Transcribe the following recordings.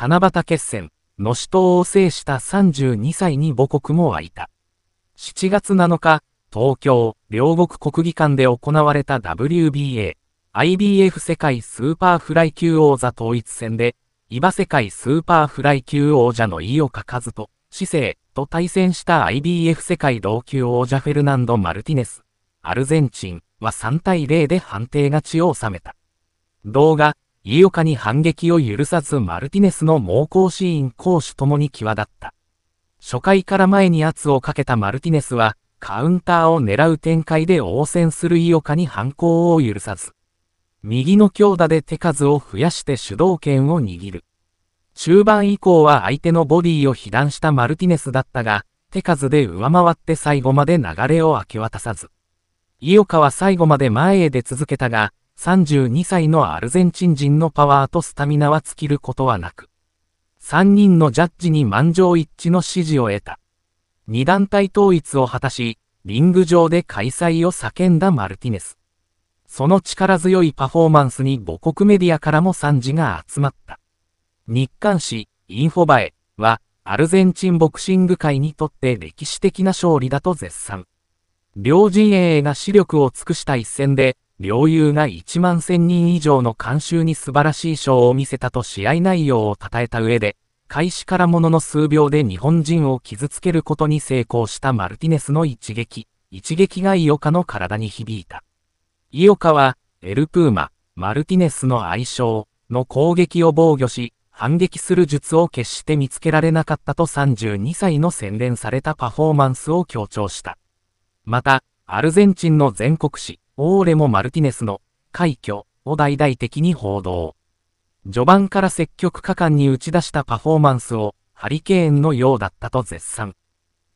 七夕決戦の死闘を制した32歳に母国も湧いた。7月7日、東京、両国国技館で行われた WBA、IBF 世界スーパーフライ級王座統一戦で、伊場世界スーパーフライ級王者の井岡和人、市勢と対戦した IBF 世界同級王者フェルナンド・マルティネス、アルゼンチンは3対0で判定勝ちを収めた。動画、井岡に反撃を許さずマルティネスの猛攻シーン攻守ともに際立った。初回から前に圧をかけたマルティネスは、カウンターを狙う展開で応戦する井岡に反抗を許さず、右の強打で手数を増やして主導権を握る。中盤以降は相手のボディを被弾したマルティネスだったが、手数で上回って最後まで流れを明け渡さず。井岡は最後まで前へ出続けたが、32歳のアルゼンチン人のパワーとスタミナは尽きることはなく、3人のジャッジに満場一致の支持を得た。2団体統一を果たし、リング上で開催を叫んだマルティネス。その力強いパフォーマンスに母国メディアからも賛辞が集まった。日刊誌、インフォバエは、アルゼンチンボクシング界にとって歴史的な勝利だと絶賛。両陣営が視力を尽くした一戦で、両友が1万1000人以上の監修に素晴らしい賞を見せたと試合内容を称えた上で、開始からものの数秒で日本人を傷つけることに成功したマルティネスの一撃、一撃が井岡の体に響いた。井岡は、エルプーマ、マルティネスの愛称の攻撃を防御し、反撃する術を決して見つけられなかったと32歳の洗練されたパフォーマンスを強調した。また、アルゼンチンの全国紙、オーレもマルティネスの快挙を大々的に報道。序盤から積極果敢に打ち出したパフォーマンスをハリケーンのようだったと絶賛。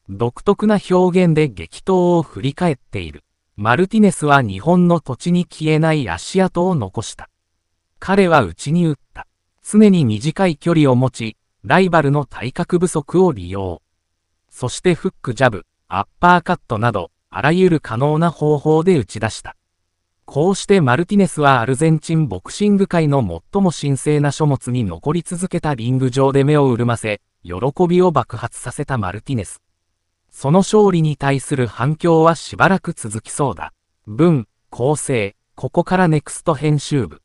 独特な表現で激闘を振り返っている。マルティネスは日本の土地に消えない足跡を残した。彼は内に打った。常に短い距離を持ち、ライバルの体格不足を利用。そしてフックジャブ、アッパーカットなど、あらゆる可能な方法で打ち出した。こうしてマルティネスはアルゼンチンボクシング界の最も神聖な書物に残り続けたリング上で目を潤ませ、喜びを爆発させたマルティネス。その勝利に対する反響はしばらく続きそうだ。文、構成、ここからネクスト編集部。